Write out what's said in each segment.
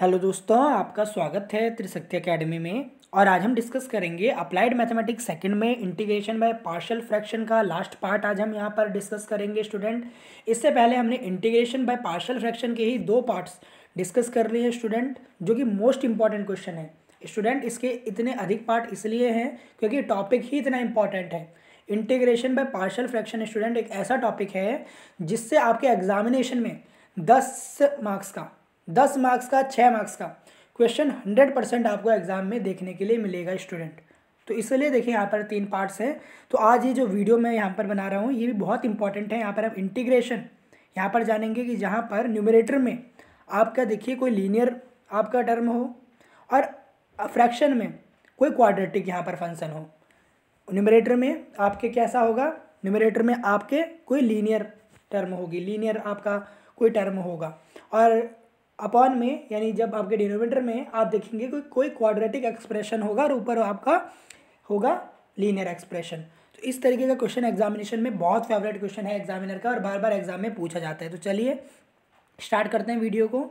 hello दोस्तों आपका स्वागत है त्रिशक्ति अकेडमी में और आज हम डिस्कस करेंगे अप्लाइड मैथमेटिक्स सेकंड में इंटीग्रेशन बाय पार्शियल फ्रैक्शन का लास्ट पार्ट आज हम यहाँ पर डिस्कस करेंगे स्टूडेंट इससे पहले हमने इंटीग्रेशन बाय पार्शियल फ्रैक्शन के ही दो पार्ट्स डिस्कस कर लिए हैं स्टूडेंट जो कि मोस्ट इंपॉर्टेंट क्वेश्चन है स्टूडेंट इसके इतने अधिक पार्ट इसलिए हैं क्योंकि टॉपिक ही इतना इंपॉर्टेंट है integration by partial fraction student एक ऐसा टॉपिक है जिससे आपके एग्जामिनेशन में दस मार्क्स का दस मार्क्स का छः मार्क्स का क्वेश्चन हंड्रेड परसेंट आपको एग्जाम में देखने के लिए मिलेगा स्टूडेंट तो इसलिए देखिए यहाँ पर तीन पार्ट्स हैं तो आज ये जो वीडियो मैं यहाँ पर बना रहा हूँ ये भी बहुत इंपॉर्टेंट है यहाँ पर आप इंटीग्रेशन यहाँ पर जानेंगे कि जहाँ पर न्यूमिनेटर में आपका देखिए कोई लीनियर आपका टर्म हो और फ्रैक्शन में कोई क्वाड्रेटिक यहाँ पर फंक्शन हो न्यूमिनेटर में आपके कैसा होगा न्यूमिनेटर में आपके कोई लीनियर टर्म होगी लीनियर आपका कोई टर्म होगा और अपॉन में यानी जब आपके डिनोमीटर में आप देखेंगे कोई कोई क्वाड्रेटिक एक्सप्रेशन होगा और ऊपर आपका होगा लीनियर एक्सप्रेशन तो इस तरीके का क्वेश्चन एग्जामिनेशन में बहुत फेवरेट क्वेश्चन है एग्जामिनर का और बार बार एग्जाम में पूछा जाता है तो चलिए स्टार्ट करते हैं वीडियो को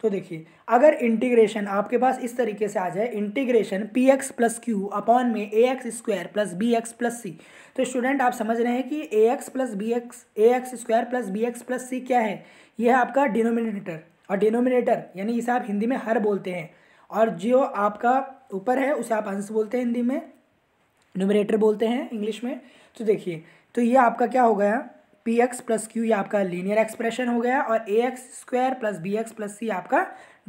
तो देखिए अगर इंटीग्रेशन आपके पास इस तरीके से आ जाए integration P X plus Q upon में A X square plus B X plus C तो स्टूडेंट आप समझ रहे हैं कि A X plus B X A X square plus B X plus C क्या है यह है आपका डिनोमिनेटर और डिनोमिनेटर यानी इसे आप हिंदी में हर बोलते हैं और जो आपका ऊपर है उसे आप अंश बोलते हैं हिंदी में न्यूमिनेटर बोलते हैं इंग्लिश में तो देखिए तो ये आपका क्या हो गया पी एक्स प्लस क्यू ये आपका लीनियर एक्सप्रेशन हो गया और A X square plus B X plus C आपका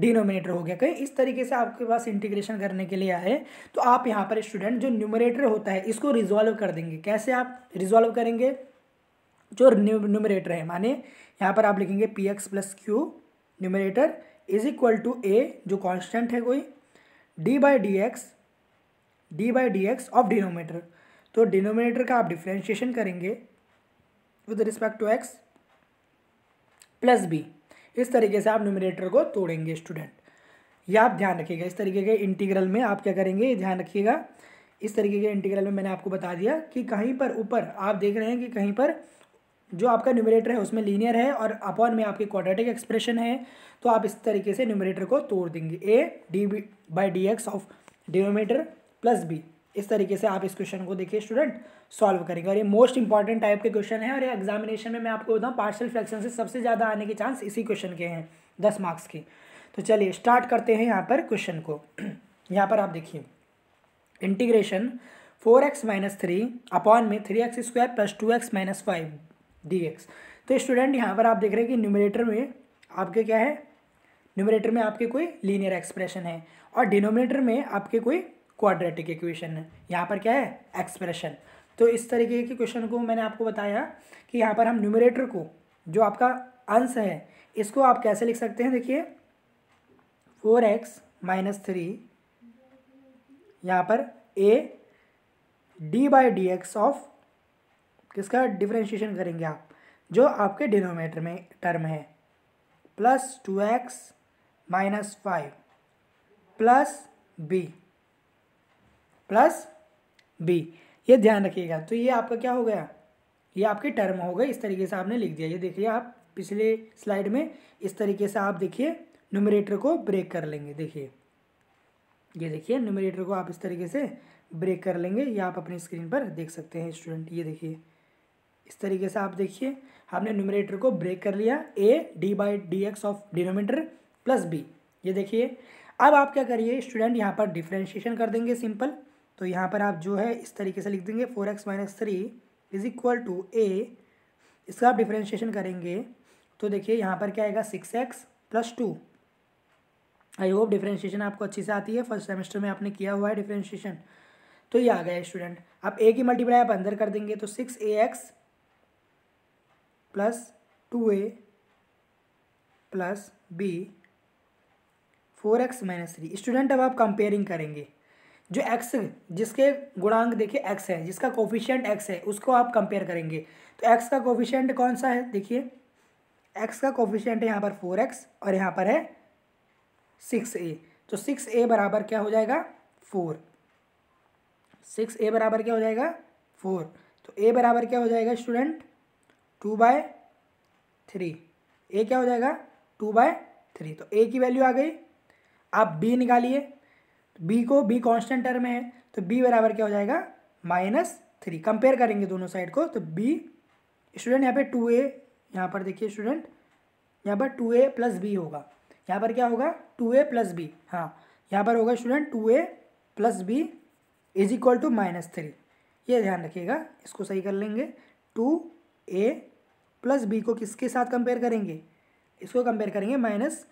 डिनोमिनेटर हो गया कहीं इस तरीके से आपके पास इंटीग्रेशन करने के लिए आए तो आप यहाँ पर स्टूडेंट जो न्यूमरेटर होता है इसको रिजॉल्व कर देंगे कैसे आप रिजॉल्व करेंगे जो न्यूमरेटर है माने यहाँ पर आप लिखेंगे P X plus Q numerator is equal to A जो कांस्टेंट है कोई D by D X D by D x of denominator तो डिनोमिनेटर का आप डिफ्रेंशिएशन करेंगे with respect to X plus B इस तरीके से आप न्यूमिनेटर को तोड़ेंगे स्टूडेंट यह आप ध्यान रखिएगा इस तरीके के इंटीग्रल में आप क्या करेंगे ध्यान रखिएगा इस तरीके के इंटीग्रल में मैंने आपको बता दिया कि कहीं पर ऊपर आप देख रहे हैं कि कहीं पर जो आपका न्यूमरेटर है उसमें लीनियर है और अपॉन में आपकी क्वाड्रेटिक एक्सप्रेशन है तो आप इस तरीके से न्यूमरेटर को तोड़ देंगे A D B by D x of denominator plus B इस तरीके से आप इस क्वेश्चन को देखिए स्टूडेंट सॉल्व करेंगे और ये मोस्ट इंपॉर्टेंट टाइप के क्वेश्चन है और ये एग्जामिनेशन में मैं आपको बताऊँ पार्सल फ्रैक्शन से सबसे ज़्यादा आने के चांस इसी क्वेश्चन के हैं दस मार्क्स के तो चलिए स्टार्ट करते हैं यहाँ पर क्वेश्चन को यहाँ पर आप देखिए integration four X minus three upon में three x square plus two x minus five D तो स्टूडेंट यहाँ पर आप देख रहे हैं कि न्यूमिनेटर में आपके क्या है न्यूमिनेटर में आपके कोई लीनियर एक्सप्रेशन है और डिनोमिनेटर में आपके कोई क्वाड्रेटिक इक्वेशन है यहाँ पर क्या है एक्सप्रेशन तो इस तरीके के क्वेश्चन को मैंने आपको बताया कि यहाँ पर हम न्यूमिनेटर को जो आपका अंश है इसको आप कैसे लिख सकते हैं देखिए फोर एक्स माइनस थ्री यहाँ पर A D by D x of किसका डिफ्रेंशिएशन करेंगे आप जो आपके डिनोमेटर में टर्म है plus two x minus five plus B plus B ये ध्यान रखिएगा तो ये आपका क्या हो गया ये आपकी टर्म हो गई इस तरीके से आपने लिख दिया ये देखिए आप पिछले स्लाइड में इस तरीके से आप देखिए नोमरेटर को ब्रेक कर लेंगे देखिए ये देखिए न्यूमरेटर को आप इस तरीके से ब्रेक कर लेंगे ये आप अपनी स्क्रीन पर देख सकते हैं स्टूडेंट ये देखिए इस तरीके से आप देखिए हमने न्यूमरेटर को ब्रेक कर लिया A D by D x of denominator plus B ये देखिए अब आप क्या करिए स्टूडेंट यहाँ पर डिफ्रेंशिएशन कर देंगे सिंपल तो यहाँ पर आप जो है इस तरीके से लिख देंगे four X minus three is equal to A इसका आप डिफ्रेंशिएशन करेंगे तो देखिए यहाँ पर क्या आएगा six x plus two I hope differentiation आपको अच्छी से आती है फर्स्ट सेमेस्टर में आपने किया हुआ है डिफ्रेंशिएशन तो ये आ गया स्टूडेंट आप ए की मल्टीप्लाई आप अंदर कर देंगे तो six A X plus two A plus B four X minus three student अब आप कंपेयरिंग करेंगे जो एक्स जिसके गुणांक देखिए एक्स है जिसका कोफिशियंट एक्स है उसको आप कंपेयर करेंगे तो एक्स का कोफिशियंट कौन सा है देखिए एक्स का कोफिशियंट है यहाँ पर फोर एक्स और यहाँ पर है सिक्स ए तो सिक्स ए बराबर क्या हो जाएगा फोर सिक्स ए बराबर क्या हो जाएगा फोर तो ए बराबर क्या हो जाएगा student two by three A क्या हो जाएगा टू बाय थ्री तो ए की वैल्यू आ गई आप बी निकालिए बी को बी कांस्टेंट टर्म में है तो बी बराबर क्या हो जाएगा माइनस थ्री कंपेयर करेंगे दोनों साइड को तो बी स्टूडेंट यहाँ पे टू ए यहाँ पर देखिए स्टूडेंट यहाँ पर टू ए प्लस बी होगा यहाँ पर क्या होगा टू ए प्लस बी हाँ यहाँ पर होगा student two A plus B is equal to minus three ये ध्यान रखिएगा इसको सही कर लेंगे टू ए प्लस बी को किसके साथ कंपेयर करेंगे इसको कंपेयर करेंगे माइनस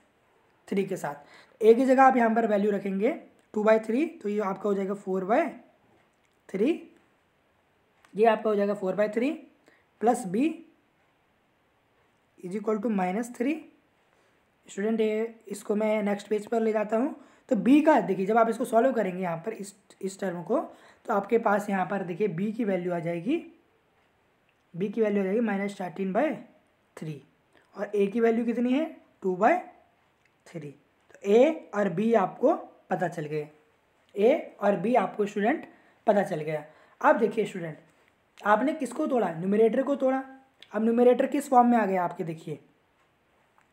थ्री के साथ ए की जगह आप यहाँ पर वैल्यू रखेंगे टू बाई थ्री तो ये आपका हो जाएगा फोर बाय थ्री ये आपका हो जाएगा four by three plus B is equal to minus three student ये इसको मैं नेक्स्ट पेज पर ले जाता हूँ तो बी का देखिए जब आप इसको सॉल्व करेंगे यहाँ पर इस इस टर्म को तो आपके पास यहाँ पर देखिए बी की वैल्यू आ जाएगी बी की वैल्यू आ जाएगी माइनस थर्टीन बाय थ्री और ए की वैल्यू कितनी है टू बाय थ्री तो ए और बी आपको पता चल गए ए और बी आपको स्टूडेंट पता चल गया अब देखिए स्टूडेंट आपने किसको तोड़ा न्यूमिनेटर को तोड़ा अब न्यूमिनेटर किस फॉर्म में आ गया आपके देखिए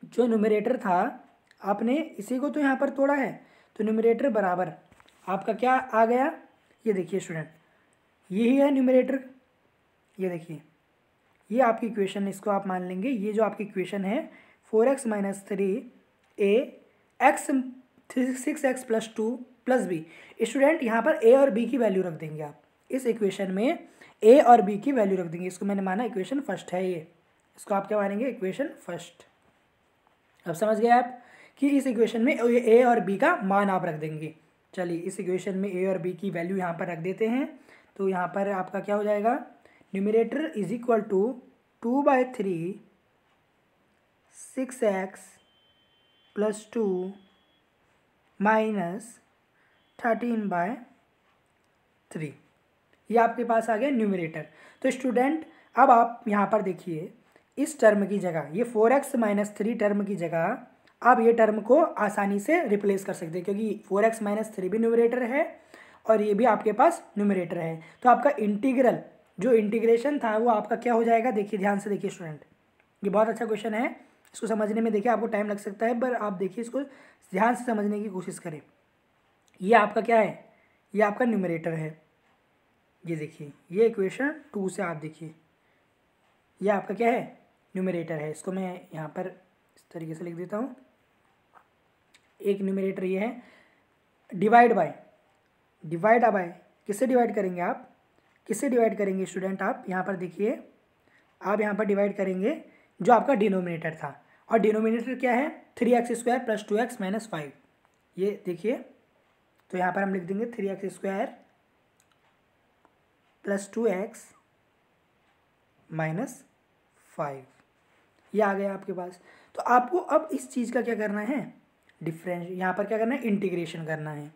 जो न्यूमिनेटर था आपने इसी को तो यहाँ पर तोड़ा है तो न्यूमिनेटर बराबर आपका क्या आ गया ये देखिए स्टूडेंट यही है न्यूमिनेटर ये देखिए ये आपकी इक्वेशन है इसको आप मान लेंगे ये जो आपकी इक्वेशन है four X minus three A X six x plus two plus B student यहाँ पर ए और बी की वैल्यू रख देंगे आप इस इक्वेशन में ए और बी की वैल्यू रख देंगे इसको मैंने माना इक्वेशन फर्स्ट है ये इसको आप क्या मानेंगे इक्वेशन फर्स्ट अब समझ गए आप कि इस इक्वेशन में ए और बी का मान आप रख देंगे चलिए इस इक्वेशन में ए और बी की वैल्यू यहाँ पर रख देते हैं तो यहाँ पर आपका क्या हो जाएगा numerator is equal to two by three six x plus two minus thirteen by three ये आपके पास आ गया न्यूमिनेटर तो स्टूडेंट अब आप यहाँ पर देखिए इस टर्म की जगह ये four X minus three term की जगह आप ये टर्म को आसानी से रिप्लेस कर सकते हैं क्योंकि फोर एक्स माइनस थ्री भी न्यूमिनेटर है और ये भी आपके पास न्यूमिनेटर है तो आपका इंटीग्रल जो इंटीग्रेशन था वो आपका क्या हो जाएगा देखिए ध्यान से देखिए स्टूडेंट ये बहुत अच्छा क्वेश्चन है इसको समझने में देखिए आपको टाइम लग सकता है पर आप देखिए इसको ध्यान से समझने की कोशिश करें ये आपका क्या है ये आपका न्यूमरेटर है ये देखिए ये इक्वेशन टू से आप देखिए ये आपका क्या है न्यूमरेटर है इसको मैं यहाँ पर इस तरीके से लिख देता हूँ एक न्यूमरेटर ये है डिवाइड बाय डिवाइड बाय किससे डिवाइड करेंगे आप किससे डिवाइड करेंगे स्टूडेंट आप यहाँ पर देखिए आप यहाँ पर डिवाइड करेंगे जो आपका डिनोमिनेटर था और डिनोमिनेटर क्या है three x square plus two x minus five ये देखिए तो यहाँ पर हम लिख देंगे three x square plus two x minus five ये आ गया आपके पास तो आपको अब इस चीज़ का क्या करना है डिफ्रेंस यहाँ पर क्या करना है इंटीग्रेशन करना है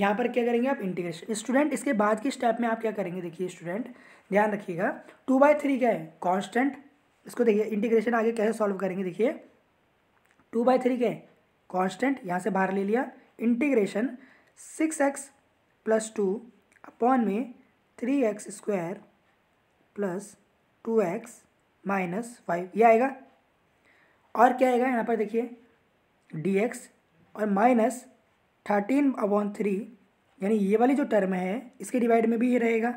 यहाँ पर क्या करेंगे आप इंटीग्रेशन स्टूडेंट इसके बाद के स्टेप में आप क्या करेंगे देखिए स्टूडेंट ध्यान रखिएगा टू बाई थ्री क्या है कांस्टेंट इसको देखिए इंटीग्रेशन आगे कैसे सॉल्व करेंगे देखिए टू बाई थ्री क्या है कॉन्स्टेंट यहाँ से बाहर ले लिया integration six x plus two upon में three x square plus two x minus five ये आएगा और क्या आएगा यहाँ पर देखिए डी एक्स और माइनस थर्टीन अपॉन थ्री यानी ये वाली जो टर्म है इसके डिवाइड में भी ये रहेगा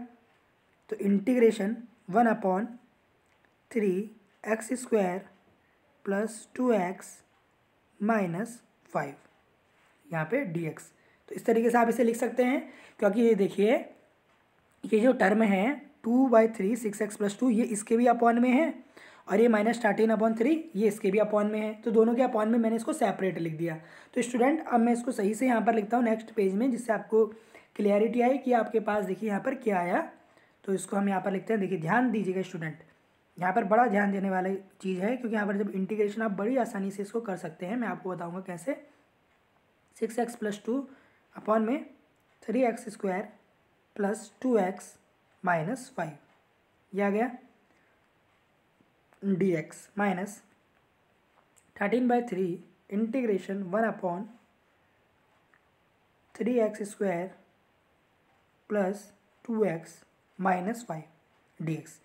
तो integration one upon three x square plus two x minus five यहाँ पे डी एक्स तो इस तरीके से आप इसे लिख सकते हैं क्योंकि ये देखिए ये जो टर्म है two by three six x plus two ये इसके भी अपॉन में है और ये माइनस थर्टीन अपॉन थ्री ये इसके भी अपॉन में है तो दोनों के अपॉन में मैंने इसको सेपरेट लिख दिया तो स्टूडेंट अब मैं इसको सही से यहाँ पर लिखता हूँ नेक्स्ट पेज में जिससे आपको क्लियरिटी आई कि आपके पास देखिए यहाँ पर क्या आया तो इसको हम यहाँ पर लिखते हैं देखिए ध्यान दीजिएगा स्टूडेंट यहाँ पर बड़ा ध्यान देने वाली चीज़ है क्योंकि यहाँ पर जब इंटीग्रेशन आप बड़ी आसानी से इसको कर सकते हैं मैं आपको बताऊँगा कैसे six x plus two upon में three x square plus two x minus five यह आ गया dx minus 13 by 3 integration one upon three x square plus two x minus five d x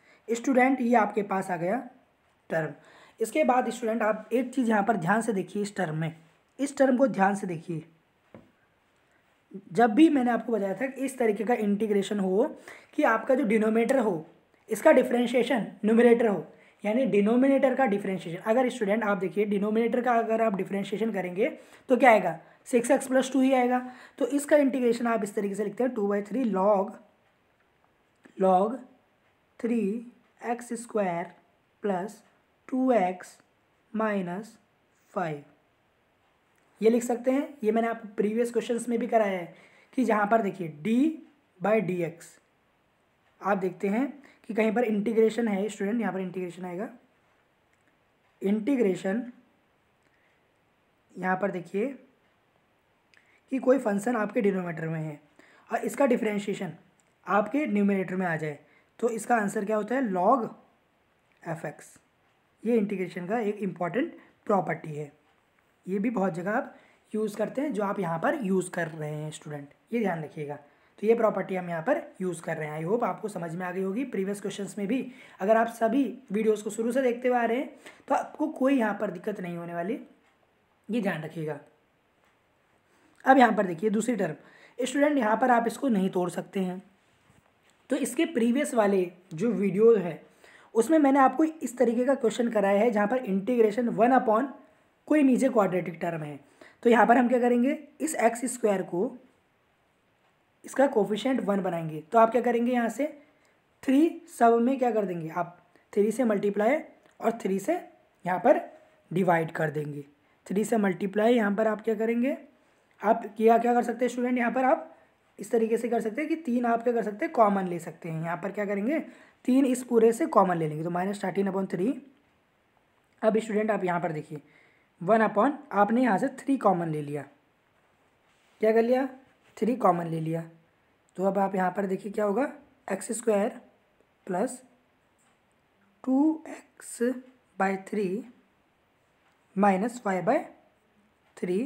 student ये आपके पास आ गया टर्म इसके बाद student आप एक चीज़ यहाँ पर ध्यान से देखिए इस टर्म में इस टर्म को ध्यान से देखिए जब भी मैंने आपको बताया था कि इस तरीके का इंटीग्रेशन हो कि आपका जो डिनोमेटर हो इसका डिफ्रेंशिएशन न्यूमिनेटर हो यानी डिनोमिनेटर का डिफ्रेंशिएशन अगर स्टूडेंट आप देखिए डिनोमिनेटर का अगर आप डिफ्रेंशिएशन करेंगे तो क्या आएगा सिक्स एक्स प्लस टू ही आएगा तो इसका इंटीग्रेशन आप इस तरीके से लिखते हैं two by three log log three x square plus two x minus five ये लिख सकते हैं ये मैंने आपको प्रीवियस क्वेश्चन में भी कराया है कि जहाँ पर देखिए डी बाई डी एक्स आप देखते हैं कि कहीं पर इंटीग्रेशन है स्टूडेंट यहाँ पर इंटीग्रेशन आएगा इंटीग्रेशन यहाँ पर देखिए कि कोई फंक्शन आपके डिनोमीटर में है और इसका डिफ्रेंशिएशन आपके न्यूमिनेटर में आ जाए तो इसका आंसर क्या होता है लॉग एफ एक्स ये इंटीग्रेशन का एक इम्पॉर्टेंट प्रॉपर्टी है ये भी बहुत जगह आप यूज़ करते हैं जो आप यहाँ पर यूज़ कर रहे हैं स्टूडेंट ये ध्यान रखिएगा तो ये प्रॉपर्टी हम यहाँ पर यूज़ कर रहे हैं आई होप आपको समझ में आ गई होगी प्रीवियस क्वेश्चंस में भी अगर आप सभी वीडियोस को शुरू से देखते हुए आ रहे हैं तो आपको कोई यहाँ पर दिक्कत नहीं होने वाली ये ध्यान रखिएगा अब यहाँ पर देखिए दूसरी टर्म स्टूडेंट यहाँ पर आप इसको नहीं तोड़ सकते हैं तो इसके प्रीवियस वाले जो वीडियो है उसमें मैंने आपको इस तरीके का क्वेश्चन कराया है जहाँ पर इंटीग्रेशन वन अपॉन कोई नीचे क्वाड्रेटिक टर्म है तो यहाँ पर हम क्या करेंगे इस एक्स स्क्वायर को इसका कोफिशेंट वन बनाएंगे तो आप क्या करेंगे यहाँ से थ्री सब में क्या कर देंगे आप थ्री से मल्टीप्लाई और थ्री से यहाँ पर डिवाइड कर देंगे थ्री से मल्टीप्लाई यहाँ पर आप क्या करेंगे आप क्या क्या कर सकते हैं स्टूडेंट यहाँ पर आप इस तरीके से कर सकते हैं कि तीन आप क्या कर सकते हैं कॉमन ले सकते हैं यहाँ पर क्या करेंगे तीन इस पूरे से कॉमन ले लेंगे तो माइनस थर्टीन अपॉन थ्री अब स्टूडेंट आप यहाँ पर देखिए वन अपॉन आपने यहाँ से थ्री कॉमन ले लिया क्या कर लिया थ्री कॉमन ले लिया तो अब आप यहाँ पर देखिए क्या होगा x square plus two x by three minus y by three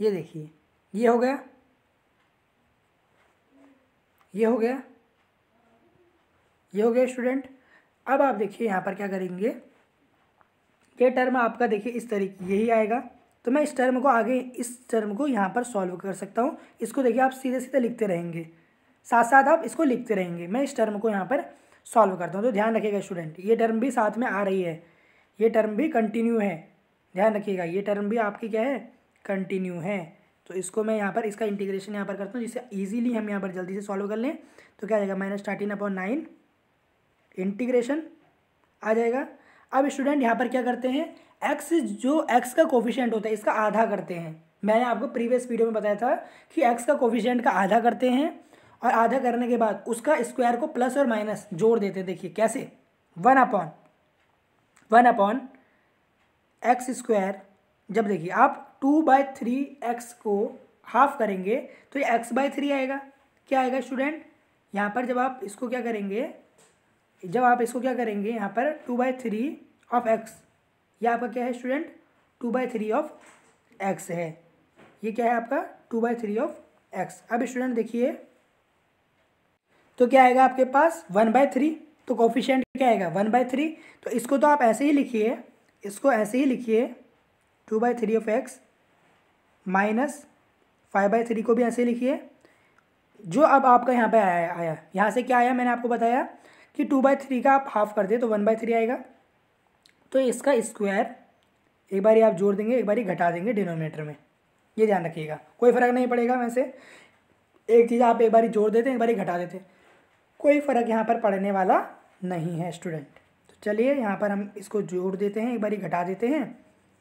ये देखिए ये हो गया ये हो गया ये हो गया स्टूडेंट अब आप देखिए यहाँ पर क्या करेंगे ये टर्म आपका देखिए इस तरीके यही आएगा तो मैं इस टर्म को आगे इस टर्म को यहाँ पर सॉल्व कर सकता हूँ इसको देखिए आप सीधे सीधे लिखते रहेंगे साथ साथ आप इसको लिखते रहेंगे मैं इस टर्म को यहाँ पर सॉल्व करता हूँ तो ध्यान रखिएगा स्टूडेंट ये टर्म भी साथ में आ रही है ये टर्म भी कंटिन्यू है ध्यान रखिएगा ये टर्म भी आपकी क्या है कंटिन्यू है तो इसको मैं यहाँ पर इसका इंटीग्रेशन यहाँ पर करता हूँ जिससे ईजिली हम यहाँ पर जल्दी से सॉल्व कर लें तो क्या आ जाएगा minus thirteen upon nine integration आ जाएगा अब स्टूडेंट यहाँ पर क्या करते हैं एक्स जो एक्स का कोफिशेंट होता है इसका आधा करते हैं मैंने आपको प्रीवियस वीडियो में बताया था कि एक्स का कोफिशेंट का आधा करते हैं और आधा करने के बाद उसका स्क्वायर को प्लस और माइनस जोड़ देते हैं देखिए कैसे one upon one upon x square जब देखिए आप टू बाय थ्री एक्स को हाफ करेंगे तो ये एक्स बाय थ्री आएगा क्या आएगा स्टूडेंट यहाँ पर जब आप इसको क्या करेंगे जब आप इसको क्या करेंगे यहाँ पर two by three of x ये आपका क्या है student two by three of x है ये क्या है आपका two by three of x अब स्टूडेंट देखिए तो क्या आएगा आपके पास वन बाय थ्री तो कॉफिशेंट क्या आएगा वन बाय थ्री तो इसको तो आप ऐसे ही लिखिए इसको ऐसे ही लिखिए two by three of x minus five by three को भी ऐसे लिखिए जो अब आपका यहाँ पे आया आया यहाँ से क्या आया मैंने आपको बताया कि टू बाई थ्री का आप हाफ कर दे तो वन बाई थ्री आएगा तो इसका स्क्वायर एक बार आप जोड़ देंगे एक बार घटा देंगे डिनोमीटर में ये ध्यान रखिएगा कोई फ़र्क नहीं पड़ेगा वैसे एक चीज़ आप एक बार जोड़ देते हैं एक बार घटा देते कोई फ़र्क यहाँ पर पड़ने वाला नहीं है स्टूडेंट तो चलिए यहाँ पर हम इसको जोड़ देते हैं एक बार घटा देते हैं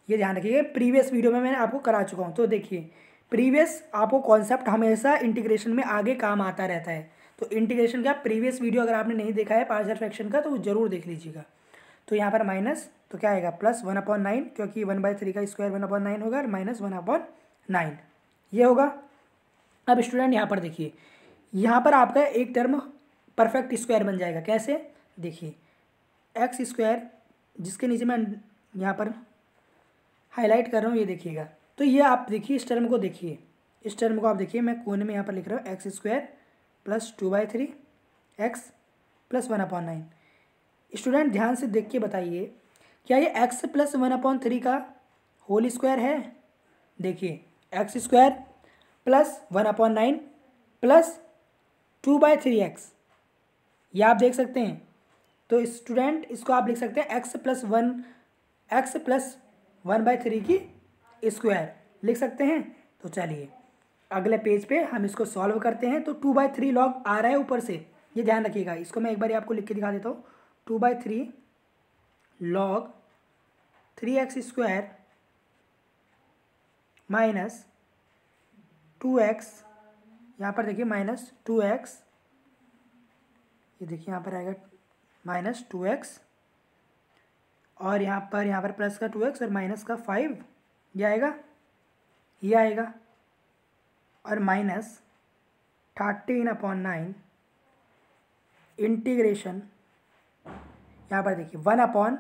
ये ध्यान रखिएगा प्रीवियस वीडियो में मैंने आपको करा चुका हूँ तो देखिए प्रीवियस आपको कॉन्सेप्ट हमेशा इंटीग्रेशन में आगे काम आता रहता है तो इंटीग्रेशन का प्रीवियस वीडियो अगर आपने नहीं देखा है हजार फ्रैक्शन का तो जरूर देख लीजिएगा तो यहाँ पर माइनस तो क्या आएगा प्लस वन अपॉन नाइन क्योंकि वन बाई थ्री का स्क्वायर वन अपॉन नाइन होगा और माइनस वन अपॉन नाइन ये होगा अब स्टूडेंट यहाँ पर देखिए यहाँ पर आपका एक टर्म परफेक्ट स्क्वायर बन जाएगा कैसे देखिए एक्स स्क्वायर जिसके नीचे मैं यहाँ पर हाईलाइट कर रहा हूँ ये देखिएगा तो ये आप देखिए इस टर्म को देखिए इस टर्म को आप देखिए मैं कोने में यहाँ पर लिख रहा हूँ x square plus two by three x plus one upon nine student ध्यान से देख के बताइए क्या ये x plus one upon three का होल स्क्वायर है देखिए x square plus one upon nine plus two by three x ये आप देख सकते हैं तो स्टूडेंट इसको आप लिख सकते हैं x plus one x plus one by three की स्क्वायर लिख सकते हैं तो चलिए अगले पेज पे हम इसको सॉल्व करते हैं तो टू बाई थ्री लॉग आ रहा है ऊपर से ये ध्यान रखिएगा इसको मैं एक बार आपको लिख के दिखा देता हूँ two by three log three x square minus two x यहाँ पर देखिए माइनस टू एक्स ये देखिए यहाँ पर आएगा माइनस टू एक्स और यहाँ पर यहाँ पर प्लस का टू एक्स और माइनस का फाइव ये आएगा ये आएगा और minus thirteen upon nine integration यहाँ पर देखिए वन अपॉन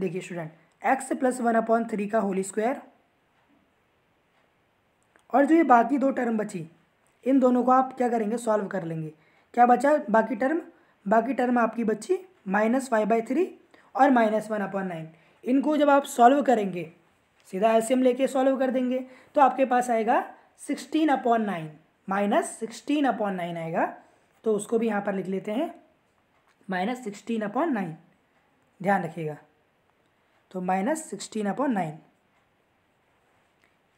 देखिए student x plus one upon three का होली स्क्वायर और जो ये बाकी दो टर्म बची इन दोनों को आप क्या करेंगे सॉल्व कर लेंगे क्या बचा बाकी टर्म बाकी टर्म आपकी बची माइनस फाइव बाई थ्री और माइनस वन अपॉन नाइन इनको जब आप सॉल्व करेंगे सीधा एल्सियम लेके सॉल्व कर देंगे तो आपके पास आएगा sixteen upon nine minus sixteen upon nine आएगा तो उसको भी यहाँ पर लिख लेते हैं माइनस सिक्सटीन अपॉन नाइन ध्यान रखिएगा तो माइनस सिक्सटीन अपॉन नाइन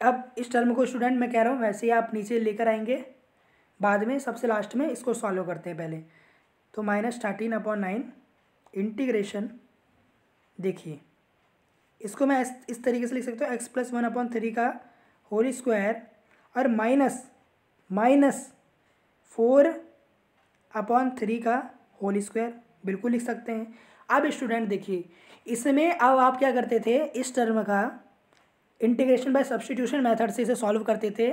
अब इस टर्म को स्टूडेंट मैं कह रहा हूँ वैसे ही आप नीचे लेकर आएंगे बाद में सबसे लास्ट में इसको सॉल्व करते हैं पहले तो minus thirteen upon nine integration देखिए इसको मैं इस तरीके से लिख सकता हूँ x plus one upon three का होल स्क्वायर और minus minus four upon three का होल स्क्वायर बिल्कुल लिख सकते हैं अब स्टूडेंट देखिए इसमें अब आप क्या करते थे इस टर्म का इंटीग्रेशन बाय सब्सटीट्यूशन मेथड से इसे सॉल्व करते थे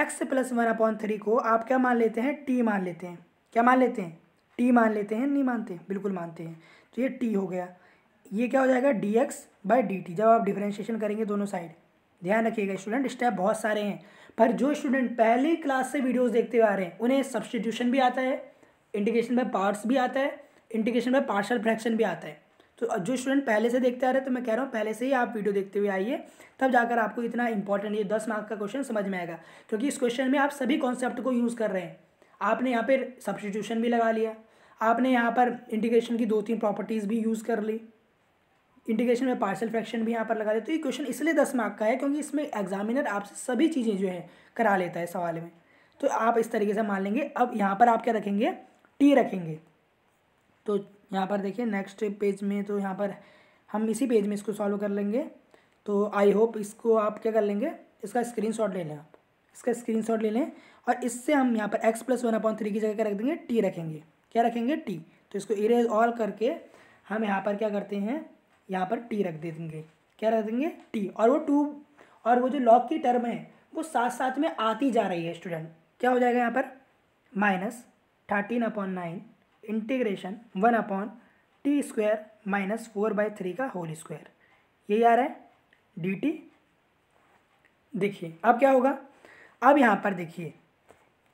x plus one upon three को आप क्या मान लेते हैं टी मान लेते हैं क्या मान लेते हैं टी मान लेते हैं नहीं मानते बिल्कुल मानते हैं तो ये टी हो गया ये क्या हो जाएगा d x by d t जब आप डिफ्रेंशिएशन करेंगे दोनों साइड ध्यान रखिएगा स्टूडेंट स्टेप बहुत सारे हैं पर जो स्टूडेंट पहले क्लास से वीडियोस देखते हुए आ रहे हैं उन्हें सब्सटीट्यूशन भी आता है इंटीग्रेशन में पार्ट्स भी आता है इंटीग्रेशन में पार्शल फ्रैक्शन भी आता है तो जो स्टूडेंट पहले से देखते आ रहे हैं तो मैं कह रहा हूँ पहले से ही आप वीडियो देखते हुए आइए तब जाकर आपको इतना इंपॉर्टेंट ये दस मार्क का क्वेश्चन समझ में आएगा क्योंकि इस क्वेश्चन में आप सभी कॉन्सेप्ट को यूज़ कर रहे हैं आपने यहाँ पर सब्सटीट्यूशन भी लगा लिया आपने यहाँ पर इंटीग्रेशन की दो तीन प्रॉपर्टीज़ भी यूज़ कर ली इंटीग्रेशन में पार्सल फ्रैक्शन भी यहाँ पर लगा देते तो ये क्वेश्चन इसलिए दस मार्क का है क्योंकि इसमें एग्जामिनर आपसे सभी चीज़ें जो है करा लेता है सवाल में तो आप इस तरीके से मान लेंगे अब यहाँ पर आप क्या रखेंगे टी रखेंगे तो यहाँ पर देखिए नेक्स्ट पेज में तो यहाँ पर हम इसी पेज में इसको सॉल्व कर लेंगे तो आई होप इसको आप क्या कर लेंगे इसका स्क्रीन शॉट ले लें आप इसका स्क्रीन शॉट ले लें और इससे हम यहाँ पर x plus one upon three की जगह क्या रख देंगे टी रखेंगे क्या रखेंगे टी तो इसको इरेज ऑल करके हम यहाँ पर क्या करते हैं यहाँ पर टी रख दे देंगे क्या रख देंगे टी और वो टू और वो जो लॉग की टर्म है वो साथ साथ में आती जा रही है स्टूडेंट क्या हो जाएगा यहाँ पर minus thirteen upon nine integration one upon t square minus four by three का होल स्क्वायर ये आ रहा है डी टी देखिए अब क्या होगा अब यहाँ पर देखिए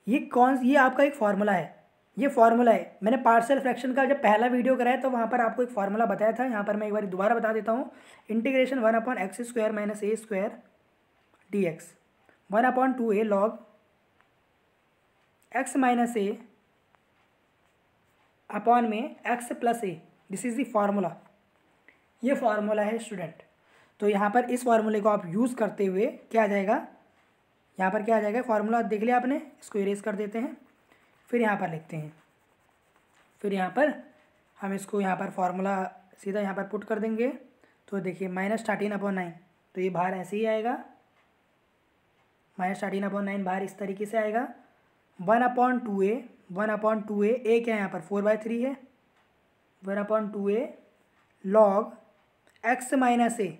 ये कौन ये आपका एक फॉर्मूला है ये फार्मूला है मैंने पार्सल फ्रैक्शन का जब पहला वीडियो कराया तो वहाँ पर आपको एक फार्मूला बताया था यहाँ पर मैं एक बार दोबारा बता देता हूँ integration one upon x square minus a square d x one upon two a log x minus a upon में x plus a this is the formula ये फार्मूला है स्टूडेंट तो यहाँ पर इस फार्मूले को आप यूज़ करते हुए क्या आ जाएगा यहाँ पर क्या आ जाएगा फार्मूला देख लिया आपने इसको इरेज कर देते हैं फिर यहाँ पर लिखते हैं फिर यहाँ पर हम इसको यहाँ पर फॉर्मूला सीधा यहाँ पर पुट कर देंगे तो देखिए माइनस थर्टीन अपॉन नाइन तो ये बाहर ऐसे ही आएगा माइनस थर्टीन अपॉन नाइन बाहर इस तरीके से आएगा one upon two a one upon two a a क्या है यहाँ पर फोर बाई थ्री है one upon two a log x minus a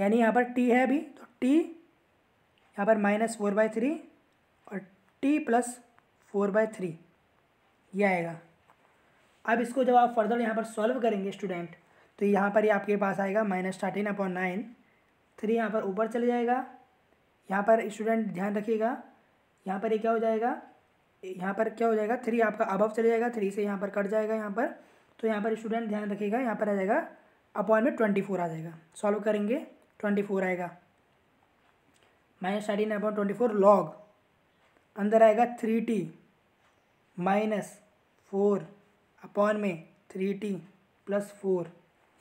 यानी यहाँ पर टी है अभी तो टी यहाँ पर माइनस फोर बाई थ्री और t plus four by three ये आएगा अब इसको जब आप फर्दर यहाँ पर सॉल्व करेंगे स्टूडेंट तो यहाँ पर यह आपके पास आएगा minus thirteen upon nine three यहाँ पर ऊपर चले जाएगा यहाँ पर स्टूडेंट ध्यान रखिएगा यहाँ पर ये क्या हो जाएगा यहाँ पर क्या हो जाएगा थ्री आपका अबव चले जाएगा थ्री से यहाँ पर कट जाएगा यहाँ पर तो यहाँ पर स्टूडेंट ध्यान रखिएगा यहाँ पर आ जाएगा अपॉन में ट्वेंटी फोर आ जाएगा सॉल्व करेंगे ट्वेंटी फोर आएगा minus thirteen upon twenty four log अंदर आएगा three t minus four upon में थ्री टी प्लस फोर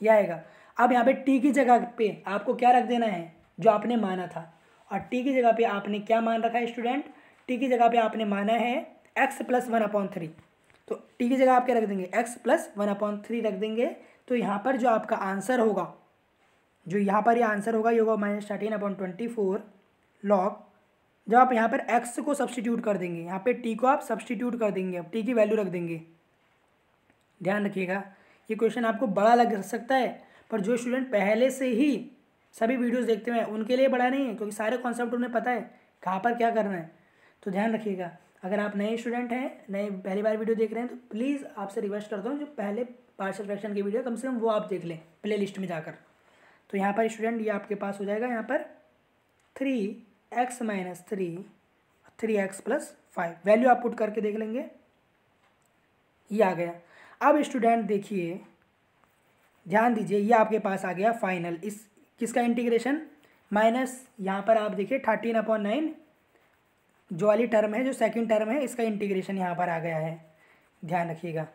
यह आएगा अब यहाँ पे टी की जगह पे आपको क्या रख देना है जो आपने माना था और टी की जगह पे आपने क्या मान रखा है स्टूडेंट टी की जगह पे आपने माना है x plus one upon three तो टी की जगह आप क्या रख देंगे x plus one upon three रख देंगे तो यहाँ पर जो आपका आंसर होगा जो यहाँ पर ये यह आंसर होगा ये होगा minus thirteen upon twenty four log जब आप यहाँ पर एक्स को सब्सटीट्यूट कर देंगे यहाँ पे टी को आप सब्सटीट्यूट कर देंगे अब टी की वैल्यू रख देंगे ध्यान रखिएगा ये क्वेश्चन आपको बड़ा लग सकता है पर जो स्टूडेंट पहले से ही सभी वीडियोस देखते हैं उनके लिए बड़ा नहीं है क्योंकि सारे कॉन्सेप्ट उन्हें पता है कहाँ पर क्या करना है तो ध्यान रखिएगा अगर आप नए स्टूडेंट हैं नए पहली बार वीडियो देख रहे हैं तो प्लीज़ आपसे रिक्वेस्ट करता हूँ जो पहले पार्शल फ्रैक्शन की वीडियो कम से कम वो आप देख लें प्ले लिस्ट में जाकर तो यहाँ पर स्टूडेंट ये आपके पास हो जाएगा यहाँ पर three x minus three three x plus five value आप पुट करके देख लेंगे ये आ गया अब स्टूडेंट देखिए ध्यान दीजिए ये आपके पास आ गया फाइनल इस किसका इंटीग्रेशन माइनस यहाँ पर आप देखिए थर्टीन अपॉन नाइन जो वाली टर्म है जो सेकंड टर्म है इसका इंटीग्रेशन यहाँ पर आ गया है ध्यान रखिएगा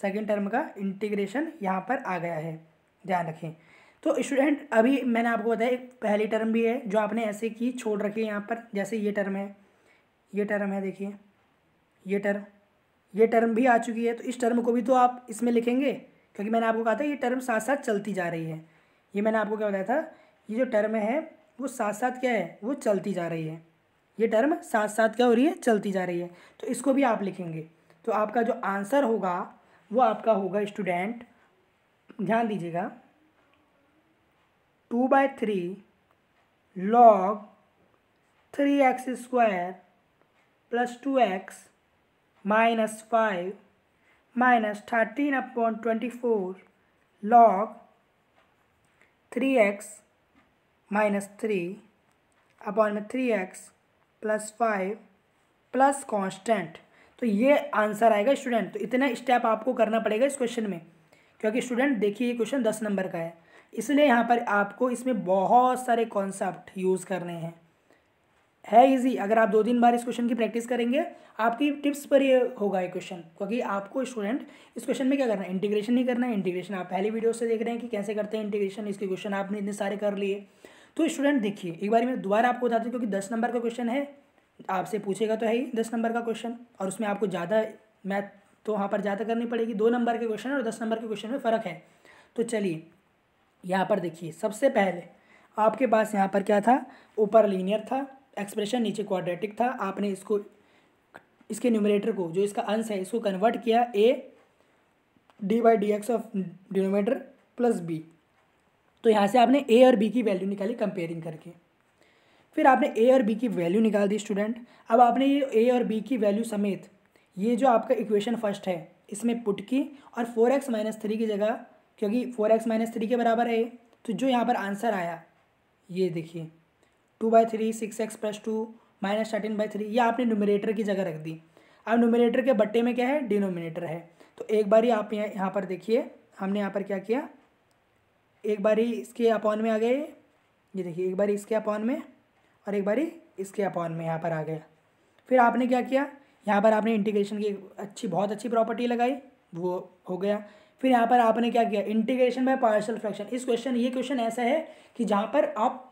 सेकंड टर्म का इंटीग्रेशन यहाँ पर आ गया है ध्यान रखें तो स्टूडेंट अभी मैंने आपको बताया एक पहली टर्म भी है जो आपने ऐसे की छोड़ रखी है यहाँ पर जैसे ये टर्म है ये टर्म है देखिए ये टर्म ये टर्म भी आ चुकी है तो इस टर्म को भी तो आप इसमें लिखेंगे क्योंकि मैंने आपको कहा था ये टर्म साथ साथ चलती जा रही है ये मैंने आपको क्या बताया था ये जो टर्म है वो साथ साथ क्या है वो चलती जा रही है ये टर्म साथ साथ क्या हो रही है चलती जा रही है तो इसको भी आप लिखेंगे तो आपका जो आंसर होगा वो आपका होगा स्टूडेंट ध्यान दीजिएगा two by three log three x square plus two x minus five minus thirteen upon twenty four log three x minus three upon में three x plus five plus constant तो ये answer आएगा student तो इतना step आपको करना पड़ेगा इस क्वेश्चन में क्योंकि स्टूडेंट देखिए ये क्वेश्चन दस नंबर का है इसलिए यहाँ पर आपको इसमें बहुत सारे कॉन्सेप्ट यूज़ करने हैं है इजी अगर आप दो तीन बार इस क्वेश्चन की प्रैक्टिस करेंगे आपकी टिप्स पर ये होगा ये क्वेश्चन क्योंकि आपको स्टूडेंट इस क्वेश्चन में क्या करना है इंटीग्रेशन नहीं करना है इंटीग्रेशन आप पहले वीडियो से देख रहे हैं कि कैसे करते हैं इंटीग्रेशन इसके क्वेश्चन आपने इतने सारे कर लिए तो स्टूडेंट देखिए एक बार मैं दोबारा आपको बताती हूँ क्योंकि दस नंबर का क्वेश्चन है आपसे पूछेगा तो है ही दस नंबर का क्वेश्चन और उसमें आपको ज़्यादा मैथ तो वहाँ पर ज़्यादा करनी पड़ेगी दो नंबर के क्वेश्चन और दस नंबर के क्वेश्चन में फ़र्क है तो चलिए यहाँ पर देखिए सबसे पहले आपके पास यहाँ पर क्या था ऊपर लीनियर था एक्सप्रेशन नीचे क्वाड्रेटिक था आपने इसको इसके न्यूमिनेटर को जो इसका अंश है इसको कन्वर्ट किया a D by D x of denominator plus b तो यहाँ से आपने ए और बी की वैल्यू निकाली कंपेयरिंग करके फिर आपने ए और बी की वैल्यू निकाल दी स्टूडेंट अब आपने ये ए और बी की वैल्यू समेत ये जो आपका इक्वेशन फर्स्ट है इसमें पुट की और फोर एक्स माइनस थ्री की जगह क्योंकि फोर एक्स माइनस थ्री के बराबर है तो जो यहाँ पर आंसर आया ये देखिए two by three six x plus two minus thirteen by three ये आपने नोमिनेटर की जगह रख दी अब नोमिनेटर के बट्टे में क्या है डिनोमिनेटर है तो एक बार ही आप यहाँ पर देखिए हमने यहाँ पर क्या किया एक बार ही इसके अपॉन में आ गए ये देखिए एक बार इसके अपॉन में और एक बार ही इसके अपॉन में यहाँ पर आ गया फिर आपने क्या किया यहाँ पर आपने इंटीग्रेशन की अच्छी बहुत अच्छी प्रॉपर्टी लगाई वो हो गया फिर यहाँ पर आपने क्या किया इंटीग्रेशन बाय पार्शल फ्रैक्शन इस क्वेश्चन ये क्वेश्चन ऐसा है कि जहाँ पर आप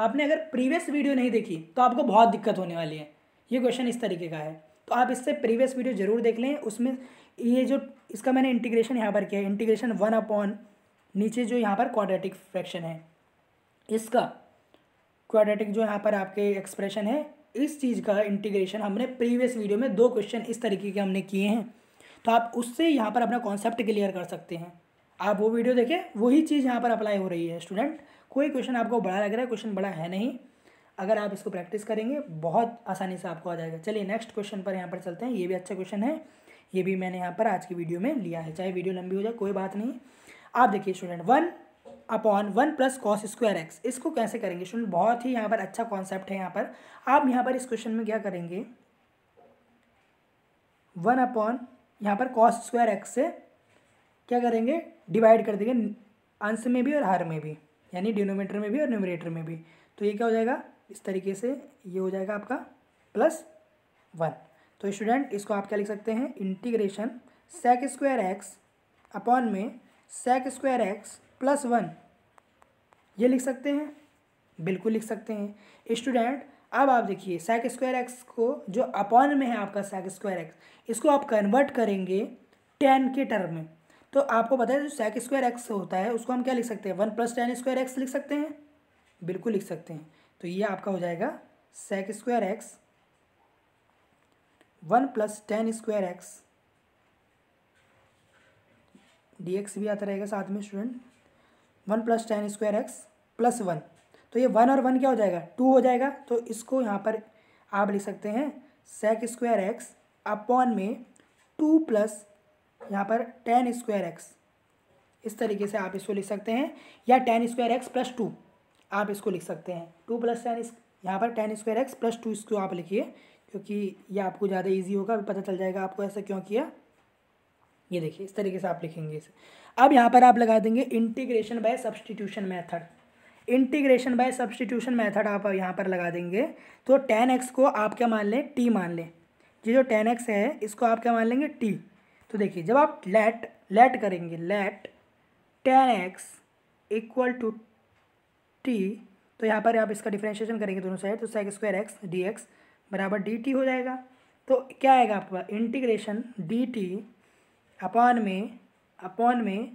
आपने अगर प्रीवियस वीडियो नहीं देखी तो आपको बहुत दिक्कत होने वाली है ये क्वेश्चन इस तरीके का है तो आप इससे प्रीवियस वीडियो जरूर देख लें उसमें ये जो इसका मैंने इंटीग्रेशन यहाँ पर किया है इंटीग्रेशन वन अपॉन नीचे जो यहाँ पर क्वाड्रेटिक फ्रैक्शन है इसका क्वाड्रेटिक जो यहाँ पर आपके एक्सप्रेशन है इस चीज़ का इंटीग्रेशन हमने प्रीवियस वीडियो में दो क्वेश्चन इस तरीके के हमने किए हैं तो आप उससे यहाँ पर अपना कॉन्सेप्ट क्लियर कर सकते हैं आप वो वीडियो देखें वही चीज़ यहाँ पर अप्लाई हो रही है स्टूडेंट कोई क्वेश्चन आपको बड़ा लग रहा है क्वेश्चन बड़ा है नहीं अगर आप इसको प्रैक्टिस करेंगे बहुत आसानी से आपको आ जाएगा चलिए नेक्स्ट क्वेश्चन पर यहाँ पर चलते हैं ये भी अच्छा क्वेश्चन है ये भी मैंने यहाँ पर आज की वीडियो में लिया है चाहे वीडियो लंबी हो जाए कोई बात नहीं आप देखिए student one upon one plus cos square x इसको कैसे करेंगे स्टूडेंट बहुत ही यहाँ पर अच्छा कॉन्सेप्ट है यहाँ पर आप यहाँ पर इस क्वेश्चन में क्या करेंगे वन अपॉन यहाँ पर कॉस स्क्वायर एक्स से क्या करेंगे डिवाइड कर देंगे अंश में भी और हर में भी यानी डिनोमीटर में भी और न्यूमिनेटर में भी तो ये क्या हो जाएगा इस तरीके से ये हो जाएगा आपका प्लस वन तो स्टूडेंट इसको आप क्या लिख सकते हैं integration sec square x upon में sec square x plus one ये लिख सकते हैं बिल्कुल लिख सकते हैं स्टूडेंट अब आप देखिए सैक स्क्वायर एक्स को जो अपॉन में है आपका सैक स्क्वायर एक्स इसको आप कन्वर्ट करेंगे टेन के टर्म में तो आपको पता है जो सैक स्क्वायर एक्स होता है उसको हम क्या लिख सकते हैं one plus tan square x लिख सकते हैं बिल्कुल लिख सकते हैं तो ये आपका हो जाएगा sec square x one plus tan square x d x भी आता रहेगा साथ में student one plus tan square x plus one तो ये वन और वन क्या हो जाएगा टू हो जाएगा तो इसको यहाँ पर आप लिख सकते हैं सेक स्क्वायर एक्स अपॉन में टू प्लस यहाँ पर टेन स्क्वायर एक्स इस तरीके से आप इसको लिख सकते हैं या tan square x plus two आप इसको लिख सकते हैं टू प्लस टेन यहाँ पर tan square x plus two इसको आप लिखिए क्योंकि ये आपको ज़्यादा ईजी होगा पता चल जाएगा आपको ऐसा क्यों किया ये देखिए इस तरीके से आप लिखेंगे इसे अब यहाँ पर आप लगा देंगे integration by substitution method integration by substitution method आप यहाँ पर लगा देंगे तो टेन एक्स को आप क्या मान लें टी मान लें ये जो टेन एक्स है इसको आप क्या मान लेंगे टी तो देखिए जब आप लेट लेट करेंगे let tan x equal to t तो यहाँ पर आप इसका डिफ्रेंशिएशन करेंगे दोनों साइड तो sec square x d x बराबर डी टी हो जाएगा तो क्या आएगा आपके पास इंटीग्रेशन डी टी अपॉन में अपॉन में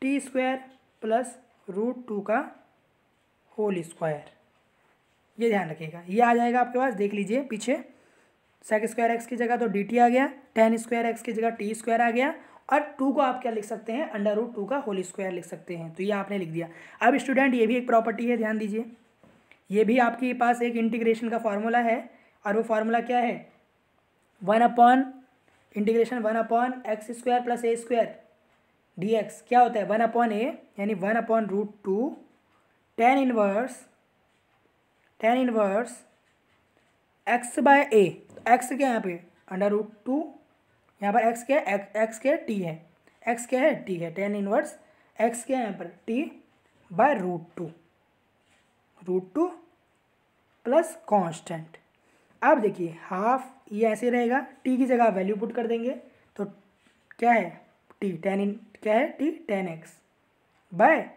t square plus root two का होल स्क्वायर ये ध्यान रखिएगा ये आ जाएगा आपके पास देख लीजिए पीछे सेक स्क्वायर एक्स की जगह तो डी टी आ गया टेन स्क्वायर एक्स की जगह टी स्क्वायर आ गया और टू को आप क्या लिख सकते हैं अंडर रूट टू का होल स्क्वायर लिख सकते हैं तो ये आपने लिख दिया अब स्टूडेंट ये भी एक प्रॉपर्टी है ध्यान दीजिए ये भी आपके पास एक इंटीग्रेशन का फार्मूला है और वो फार्मूला क्या है one upon integration one upon x square plus a square d x क्या होता है वन अपॉन ए यानी one upon root two tan inverse tan inverse x by a तो एक्स क्या यहाँ पे अंडर रूट टू यहाँ पर एक्स क्या है एक्स क्या है टी है एक्स क्या है टी है टेन इनवर्स एक्स क्या है यहाँ पर t by root two root two plus constant अब देखिए हाफ ये ऐसे रहेगा टी की जगह वैल्यू पुट कर देंगे तो क्या है टी टेन इन क्या है t tan x by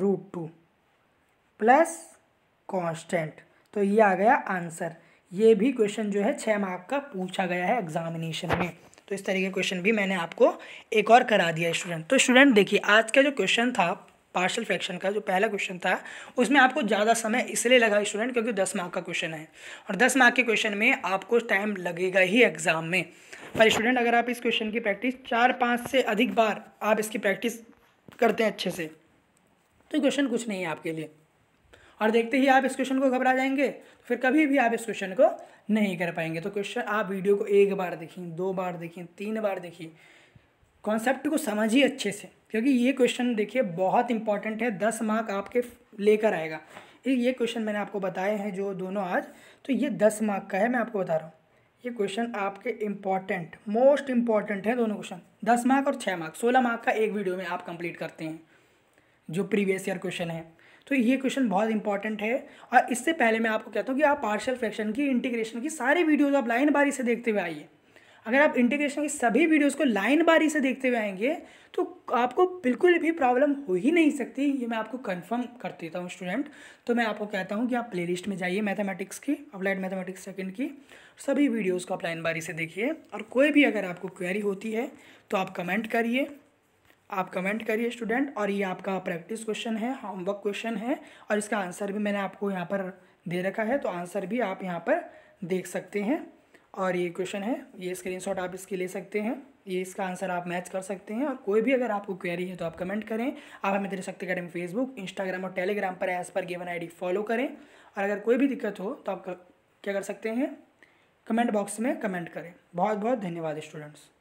root two plus constant तो ये आ गया आंसर ये भी क्वेश्चन जो है छः मार्क का पूछा गया है एग्जामिनेशन में तो इस तरीके क्वेश्चन भी मैंने आपको एक और करा दिया स्टूडेंट तो स्टूडेंट देखिए आज का जो क्वेश्चन था पार्शल फ्रैक्शन का जो पहला क्वेश्चन था उसमें आपको ज़्यादा समय इसलिए लगा स्टूडेंट क्योंकि दस मार्क का क्वेश्चन है और दस मार्क के क्वेश्चन में आपको टाइम लगेगा ही एग्ज़ाम में पर स्टूडेंट अगर आप इस क्वेश्चन की प्रैक्टिस चार पाँच से अधिक बार आप इसकी प्रैक्टिस करते हैं अच्छे से तो क्वेश्चन कुछ नहीं है आपके लिए और देखते ही आप इस क्वेश्चन को घबरा जाएंगे तो फिर कभी भी आप इस क्वेश्चन को नहीं कर पाएंगे तो क्वेश्चन आप वीडियो को एक बार देखिए दो बार देखिए तीन बार देखिए कॉन्सेप्ट को समझिए अच्छे से क्योंकि ये क्वेश्चन देखिए बहुत इंपॉर्टेंट है दस मार्क आपके लेकर आएगा ये क्वेश्चन मैंने आपको बताए हैं जो दोनों आज तो ये दस मार्क का है मैं आपको बता रहा हूँ ये क्वेश्चन आपके इम्पॉर्टेंट मोस्ट इम्पॉर्टेंट है दोनों क्वेश्चन दस मार्क और छः मार्क सोलह मार्क का एक वीडियो में आप कंप्लीट करते हैं जो प्रीवियस ईयर क्वेश्चन है तो ये क्वेश्चन बहुत इंपॉर्टेंट है और इससे पहले मैं आपको कहता हूँ कि आप पार्शियल फ्रैक्शन की इंटीग्रेशन की सारे वीडियोज़ आप लाइन बारी से देखते हुए आइए अगर आप इंटीग्रेशन की सभी वीडियोस को लाइन बारी से देखते हुए आएंगे तो आपको बिल्कुल भी प्रॉब्लम हो ही नहीं सकती ये मैं आपको कंफर्म कर देता हूँ स्टूडेंट तो मैं आपको कहता हूँ कि आप प्लेलिस्ट में जाइए मैथमेटिक्स की अप्लाइड मैथमेटिक्स सेकंड की सभी वीडियोस को आप लाइन बारी से देखिए और कोई भी अगर आपको क्वेरी होती है तो आप कमेंट करिए आप कमेंट करिए स्टूडेंट और ये आपका प्रैक्टिस क्वेश्चन है होमवर्क क्वेश्चन है और इसका आंसर भी मैंने आपको यहाँ पर दे रखा है तो आंसर भी आप यहाँ पर देख सकते हैं और ये क्वेश्चन है ये स्क्रीनशॉट आप इसकी ले सकते हैं ये इसका आंसर आप मैच कर सकते हैं और कोई भी अगर आपको क्वेरी है तो आप कमेंट करें आप हमें दे सकते अकेडमी फेसबुक इंस्टाग्राम और टेलीग्राम पर एज पर गेवन आई फॉलो करें और अगर कोई भी दिक्कत हो तो आप क्या कर सकते हैं कमेंट बॉक्स में कमेंट करें बहुत बहुत धन्यवाद स्टूडेंट्स